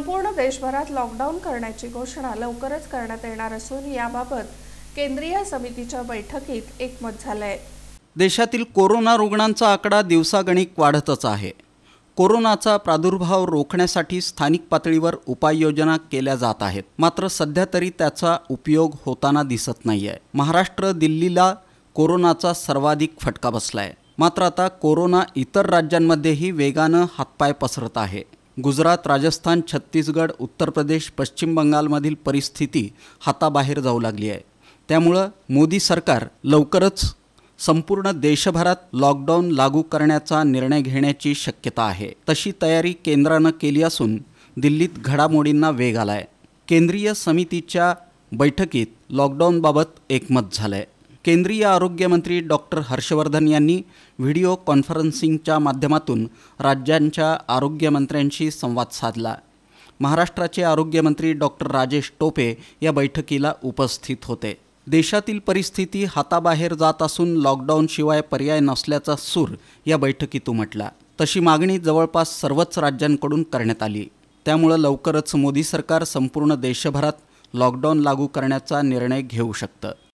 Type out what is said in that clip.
संपूर्ण देशभरात लॉकडाऊन करण्याची घोषणा लवकरच करण्यात येणार असून याबाबत केंद्रीय समितीच्या बैठकीत एकमत झालंय आहे देशातील कोरोना रुग्णांचा आकडा दिवसागणिक वाढतच आहे कोरोनाचा प्रादुर्भाव रोखण्यासाठी स्थानिक पातळीवर उपाययोजना केल्या जात आहेत मात्र सध्या तरी त्याचा उपयोग होताना दिसत नाही आहे महाराष्ट्र दिल्लीला कोरोनाचा सर्वाधिक फटका बसला आहे मात्र आता कोरोना इतर राज्यांमध्येही वेगानं हातपाय पसरत आहे गुजरात राजस्थान छत्तीसगड उत्तर प्रदेश पश्चिम बंगालमधील परिस्थिती हाताबाहेर जाऊ लागली आहे त्यामुळं मोदी सरकार लवकरच संपूर्ण देशभरात लॉकडाऊन लागू करण्याचा निर्णय घेण्याची शक्यता आहे तशी तयारी केंद्रानं केली असून दिल्लीत घडामोडींना वेग आला आहे केंद्रीय समितीच्या बैठकीत लॉकडाऊनबाबत एकमत झालं आहे केंद्रीय आरोग्यमंत्री डॉक्टर हर्षवर्धन यांनी व्हिडिओ कॉन्फरन्सिंगच्या माध्यमातून राज्यांच्या आरोग्यमंत्र्यांशी संवाद साधला महाराष्ट्राचे आरोग्यमंत्री डॉक्टर राजेश टोपे या बैठकीला उपस्थित होते देशातील परिस्थिती हाताबाहेर जात असून लॉकडाऊनशिवाय पर्याय नसल्याचा सूर या बैठकीत म्हटला तशी मागणी जवळपास सर्वच राज्यांकडून करण्यात आली त्यामुळं लवकरच मोदी सरकार संपूर्ण देशभरात लॉकडाऊन लागू करण्याचा निर्णय घेऊ शकतं